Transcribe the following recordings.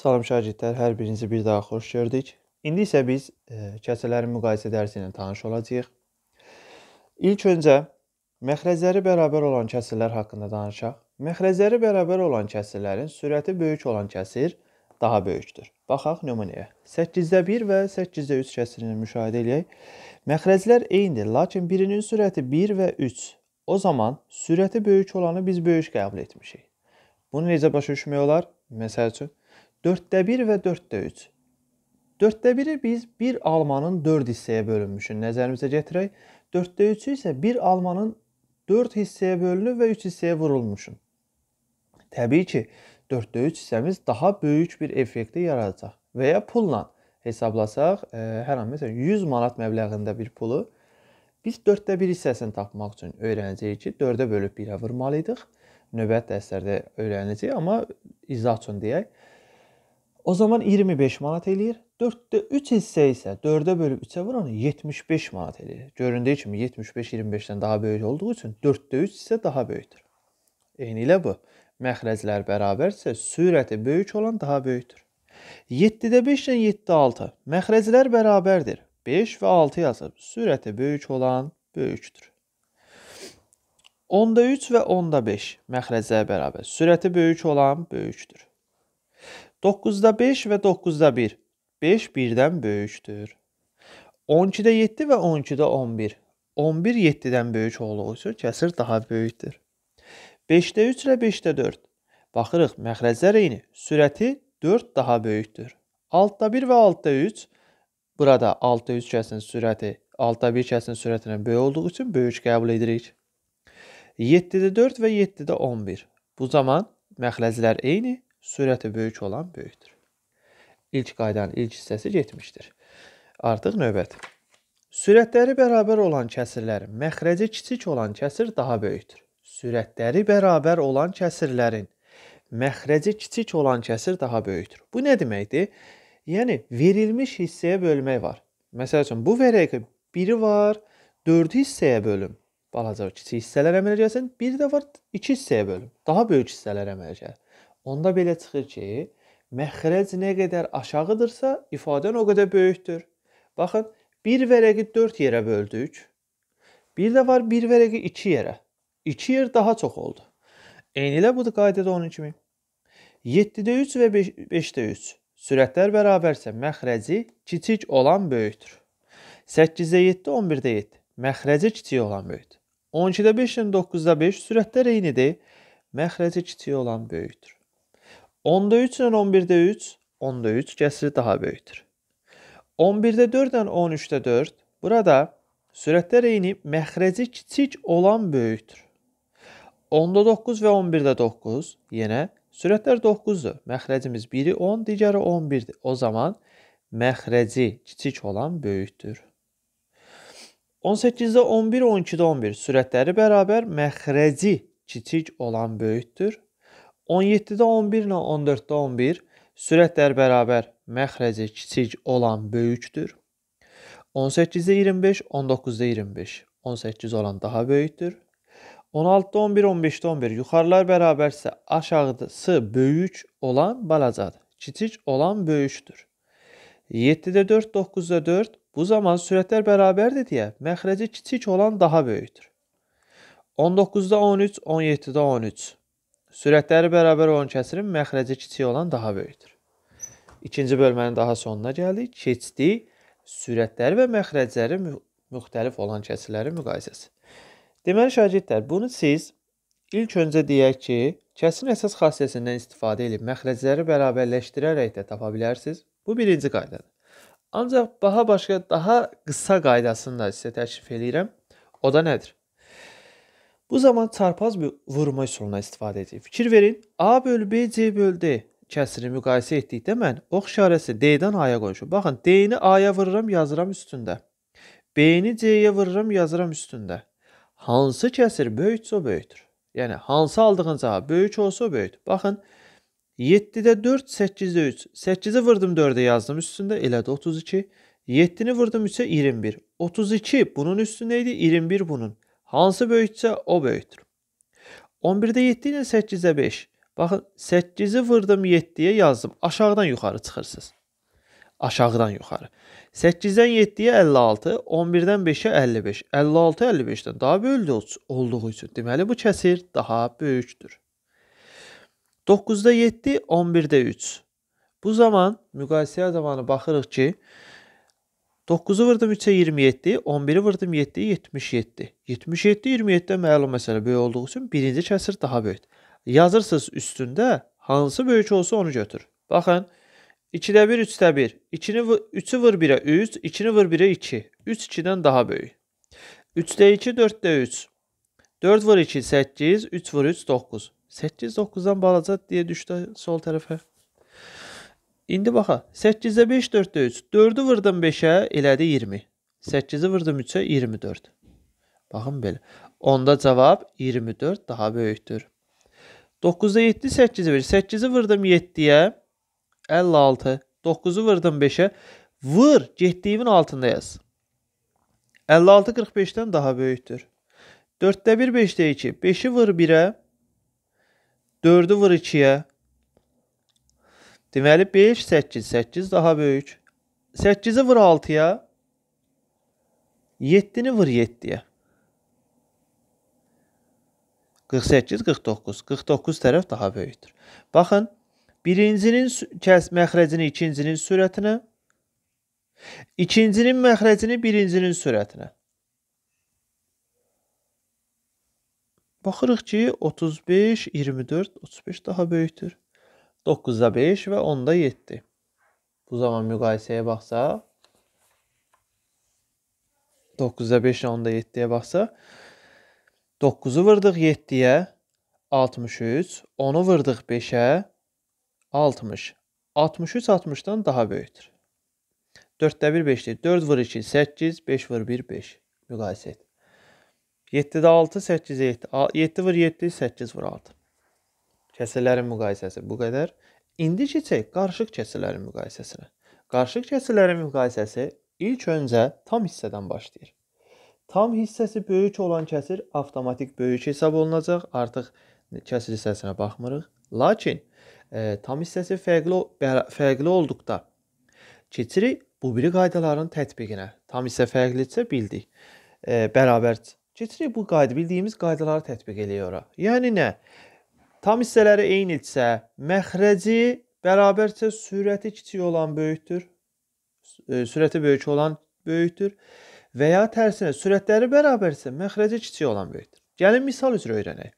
Salam şagirdlər, hər birinizi bir daha xoş gördük. İndi isə biz e, kəsələrin müqayisə dərsi ilə tanış olacağıq. İlk öncə məxrəcləri bərabər olan kəsrlər haqqında danışaq. Məxrəcləri bərabər olan kəsrlərin sürəti böyük olan kəsr daha böyükdür. Baxaq nümunəyə. 8-də 1 və 8-də 3 kəsrini müşahidə eləyək. Məxrəclər eynidir, lakin birinin sürəti 1 və 3. O zaman sürəti böyük olanı biz böyük qəbul etmişik. Bunu necə başa düşmək olar? Məsəl üçün 4də 1 və 4də 3. 4də 1-i biz bir almanın 4 hissəyə bölünmüşün nəzərimizə gətirək. 4də 3-ü isə bir almanın 4 hissəyə bölünüb və 3 hissəyə vurulmuşun. Təbii ki, 4də 3 hissəmiz daha böyük bir effekti yaradacaq və ya pulla hesablasaq, e, hər an məsələn 100 manat məbləğində bir pulu biz 4də 1 hissəsini tapmaq üçün öyrənəcəyik ki, 4-ə bölüb 1-ə vurmalıydıq. Növbəti dərslərdə öyrənəcəyik, amma izah üçün deyək. O zaman 25 manat eləyir. 4-də 3 hissə isə 4-ə bölüb 3-ə vuranı 75 manat eləyir. Göründüyü kimi 75 25-dən daha böyük olduğu üçün 4-də 3 isə daha böyükdür. Eynilə bu. Məxrəclər bərabərsə sürəti böyük olan daha böyükdür. 7-də 5 ilə 7-də 6. Məxrəclər bərabərdir. 5 və 6 yazıb. Sürəti böyük olan böyükdür. 10-da 3 və 10-da 5 məxrəclər bərabər. Sürəti böyük olan böyükdür. 9-da 5 və 9-da 1. 5 1-dən böyükdür. 12-də 7 və 12-də 11. 11 7-dən böyük olduğu üçün kəsir daha böyükdür. 5-də 3 ilə 5-də 4. Baxırıq, məxrəclər eyni. Sürəti 4 daha böyükdür. 6-da 1 və 6-da 3. Burada 6-da 3 kəsinin sürəti 6-da 1 kəsinin sürətindən böyük olduğu üçün böyük qəbul edirik. 7-də 4 və 7-də 11. Bu zaman məxrəclər eyni, Sürəti böyük olan böyükdür. İlk qaydanın ilk hissəsi getmişdir. Artıq növbət. Sürətləri bərabər olan kəsirlərin məxrəci kiçik olan kəsir daha böyükdür. Sürətləri bərabər olan kəsirlərin məxrəci kiçik olan kəsir daha böyükdür. Bu nə deməkdir? Yəni verilmiş hissəyə bölmək var. Məsəl üçün bu vərəqi biri var, 4-ü hissəyə bölüm. Balaca kiçik hissələr əmələ gəlsin. Bir də var 2 hissəyə bölüm. Daha böyük hissələr əmələ gəlir. Onda belə çıxır ki, məxrəc nə qədər aşağıdırsa, ifadən o qədər böyükdür. Baxın, bir vərəqi 4 yerə böldük. Bir də var bir vərəqi 2 yerə. 2 yer daha çox oldu. Eynilə budur qaydada onun kimi. 7-də 3 və 5-də 3 sürətlər bərabərsə məxrəci kiçik olan böyükdür. 8-də 7, 11-də 7 məxrəci kiçik olan böyükdür. 12-də 5-lə 9-da 5 sürətlər eynidir. Məxrəci kiçik olan böyükdür. 10-da 3 ilə 11-də 3, 10-da 3 kəsiri daha böyükdür. 11-də 4 ilə 13-də 4 burada sürətlər eyni, məxrəci kiçik olan böyükdür. 10-da 9 və 11-də 9 yenə sürətlər 9-dur. Məxrəcimiz biri 10, digəri 11-dir. O zaman məxrəci kiçik olan böyükdür. 18-də 11, 12-də 11 sürətləri bərabər məxrəci kiçik olan böyükdür. 17-də 11 ilə 14-də 11 sürətlər bərabər məxrəci kiçik olan böyükdür. 18-də 25, 19-da 25. 18 olan daha böyükdür. 16-da 11, 15-də 11 yuxarılar bərabərsə aşağısı böyük olan balacadır. Kiçik olan böyükdür. 7-də 4, 9-da 4 bu zaman sürətlər bərabərdir deyə məxrəci kiçik olan daha böyükdür. 19-da 13, 17-də 13 Sürətləri bərabər olan kəsirin məxrəci kiçik olan daha böyükdür. İkinci bölmənin daha sonuna gəldik. Keçdik sürətləri və məxrəcləri müxtəlif olan kəsirlərin müqayisəsi. Deməli şagirdlər, bunu siz ilk öncə deyək ki, kəsirin əsas xassəsindən istifadə edib məxrəcləri bərabərləşdirərək də tapa bilərsiniz. Bu birinci qaydadır. Ancaq daha başqa, daha qısa qaydasını da sizə təklif edirəm. O da nədir? Bu zaman çarpaz bir vurma üsulundan istifadə edirik. Fikir verin. A bölü B, C bölü D kəsiri müqayisə etdikdə mən ox işarəsi D-dən A-ya qoymuşum. Baxın, D-ni A-ya vururam, yazıram üstündə. B-ni C-yə vururam, yazıram üstündə. Hansı kəsir böyüksə o böyükdür. Yəni hansı aldığın cavab böyük olsa o böyükdür. Baxın, 7-də 4, 8-də 3. 8-i vurdum 4-ə yazdım üstündə, elə də 32. 7-ni vurdum 3-ə 21. 32 bunun üstündə idi, 21 bunun. Hansı böyüksə o böyükdür. 11-də 7 ilə 8-də 5. Baxın, 8-i vurdum 7-yə yazdım. Aşağıdan yuxarı çıxırsınız. Aşağıdan yuxarı. 8-dən 7-yə 56, 11-dən 5-ə 55. 56 55-dən daha böyük olduğu üçün deməli bu kəsir daha böyükdür. 9-da 7, 11-də 3. Bu zaman müqayisə zamanı baxırıq ki, 9-u vurdum 3-ə 27, 11-i vurdum 7-yə 77. 77 27-də məlum məsələ böyük olduğu üçün birinci kəsir daha böyükdür. Yazırsınız üstündə hansı böyük olsa onu götür. Baxın 2-də 1, 3-də 1. 2-ni 3-ü vur 1-ə 3, 2-ni vur 1-ə 2. 3 2-dən daha böyük. 3-də 2, 4-də 3. 4 vur 2 8, 3 vur 3 9. 8 9-dan balaca deyə düşdü sol tərəfə. İndi baxa, 8-ə 5 4-də 3. 4-ü vurdum 5-ə, elədi 20. 8-i vurdum 3-ə, 24. Baxın belə. Onda cavab 24 daha böyükdür. 9-a 7 8-i verir. 8-i vurdum 7-yə, 56. 9-u vurdum 5-ə. Vır, getdiyimin altında yaz. 56 45-dən daha böyükdür. 4-də 1 5-də 2. 5-i vur 1-ə, 4-ü vur 2-yə, Deməli 5, 8, 8 daha böyük. 8-i vur 6-ya. 7-ni vur 7-yə. 48, 49. 49 tərəf daha böyükdür. Baxın, birincinin kəs məxrəcini ikincinin sürətinə, ikincinin məxrəcini birincinin sürətinə. Baxırıq ki, 35, 24, 35 daha böyükdür. 9-da 5 və 10-da 7. Bu zaman müqayisəyə baxsaq 9-da 5 ilə 10-da 7-yə baxsaq 9-u vırdıq 7-yə 63, 10-u vırdıq 5-ə 60. 63 60-dan daha böyükdür. 4-də 1 5-dir. 4 vur 2 8, 5 vur 1 5. Müqayisə et. 7-də 6 8-ə 7. 7 vur 7 8 vur 6. Kəsilərin müqayisəsi bu qədər. İndi keçək qarışıq kəsilərin müqayisəsinə. Qarışıq kəsilərin müqayisəsi ilk öncə tam hissədən başlayır. Tam hissəsi böyük olan kəsir avtomatik böyük hesab olunacaq. Artıq kəsir hissəsinə baxmırıq. Lakin e, tam hissəsi fərqli fərqli olduqda keçirik bu biri qaydaların tətbiqinə. Tam hissə fərqlidirsə bildik. E, bərabər keçirik bu qayda bildiyimiz qaydaları tətbiq eləyirik. Yəni nə? Tam hissələri eynidirsə, məxrəci bərabərcə sürəti kiçik olan böyükdür. E, sürəti böyük olan böyükdür və ya tərsinə sürətləri bərabərsə məxrəci kiçik olan böyükdür. Gəlin misal üzrə öyrənək.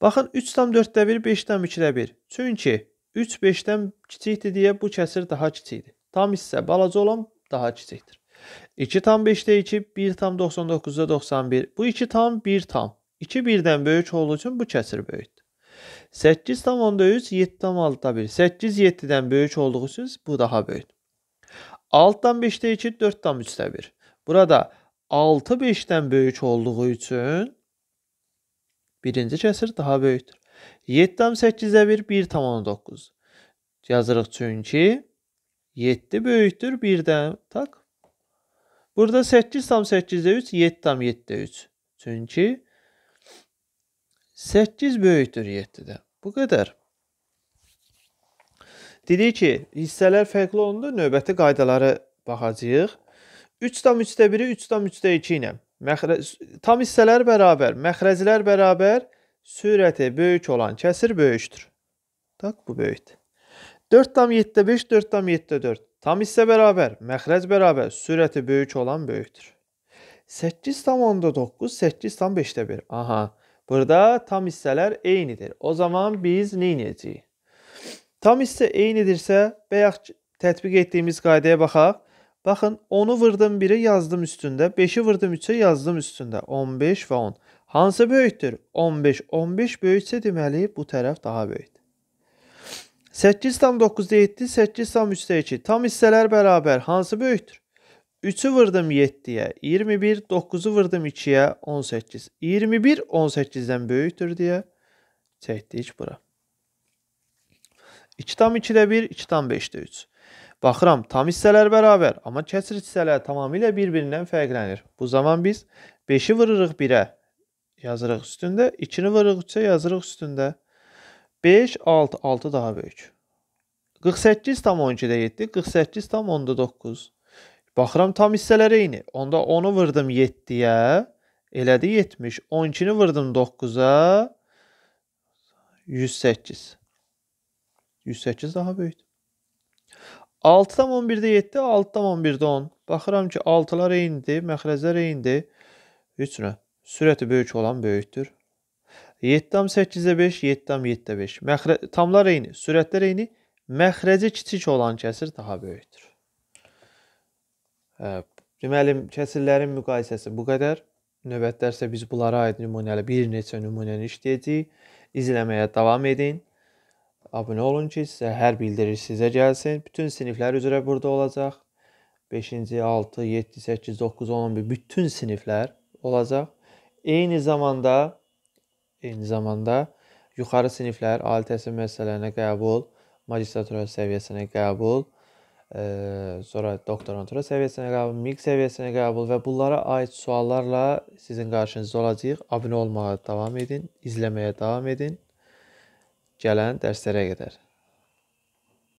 Baxın 3.4-1 5.2-1. Çünki 3 5-dən kiçikdir deyə bu kəsir daha kiçikdir. Tam hissə balaca olan daha kiçikdir. 2 tam 5-də 2, 1 tam 99-da 91. Bu 2 tam 1 tam. 2 1-dən böyük olduğu üçün bu kəsir böyükdür. 8,3 7,6-1. 8 7-dən böyük olduğu üçün bu daha böyük. 6-dan 5-də 2, 4-dan 3-də 1. Burada 6 5-dən böyük olduğu üçün birinci kəsir daha böyükdür. 7-dən 8-də 1, 1,9. Yazırıq çünki 7 böyükdür 1-dən. Tak. Burada 8 tam 8-də 3, 7 tam 7-də 3. Çünki 8 böyükdür 7-dən. Bu qədər. Dedik ki, hissələr fərqli olanda növbəti qaydaları baxacağıq. 3.3-1-i 3.3-2 ilə məxrəc tam hissələr bərabər, məxrəclər bərabər, sürəti böyük olan kəsir böyükdür. Bax bu böyükdür. 4.75 4.74 tam hissə bərabər, məxrəc bərabər, sürəti böyük olan böyükdür. 8.9 8.5-də 1. Aha. Burada tam hissələr eynidir. O zaman biz neyinəcəyik? Tam hissə eynidirsə, bayaq tətbiq etdiyimiz qaydaya baxaq. Baxın, 10-u vırdım 1-i yazdım üstündə, 5-i vırdım 3-ə yazdım üstündə. 15 və 10. Hansı böyükdür? 15. 15 böyüksə deməli bu tərəf daha böyükdür. 8 tam 9-da 7, 8 tam 3-də 2. Tam hissələr bərabər hansı böyükdür? 3-ü vurdum 7-yə, 21, 9-u vurdum 2-yə, 18. 21 18-dən böyükdür deyə çəkdik bura. 2 tam 2-də 1, 2 tam 5-də 3. Baxıram, tam hissələr bərabər, amma kəsr hissələr tamamilə bir-birindən fərqlənir. Bu zaman biz 5-i vururuq 1-ə, yazırıq üstündə, 2-ni vururuq 3-ə, yazırıq üstündə. 5, 6, 6 daha böyük. 48 tam 12-də 7, 48 tam 10-da 9. Baxıram tam hissələr eyni. Onda 10-u vırdım 7-yə, elədi 70. 12-ni vırdım 9-a, 108. 108 daha böyükdür. 6-dan 11-də 7, 6-dan 11-də 10. Baxıram ki, 6-lar eynidir, məxrəclər eynidir. 3 nə? Sürəti böyük olan böyükdür. 7-dan 8-də 5, 7-dan 7-də 5. Məxrə tamlar eyni, sürətlər eyni. Məxrəci kiçik olan kəsir daha böyükdür. Hə, deməli, kəsillərin müqayisəsi bu qədər. Növbətlərsə biz bunlara aid nümunəli bir neçə nümunəni işləyəcəyik. İzləməyə davam edin. Abunə olun ki, sizə hər bildiriş sizə gəlsin. Bütün siniflər üzrə burada olacaq. 5-ci, 6, 7, 8, 9, 10, 11 bütün siniflər olacaq. Eyni zamanda eyni zamanda yuxarı siniflər ali təhsil müəssisələrinə qəbul, magistratura səviyyəsinə qəbul sonra doktorantura səviyyəsinə qəbul, MİQ səviyyəsinə qəbul və bunlara aid suallarla sizin qarşınızda olacağıq. Abunə olmağa davam edin, izləməyə davam edin. Gələn dərslərə qədər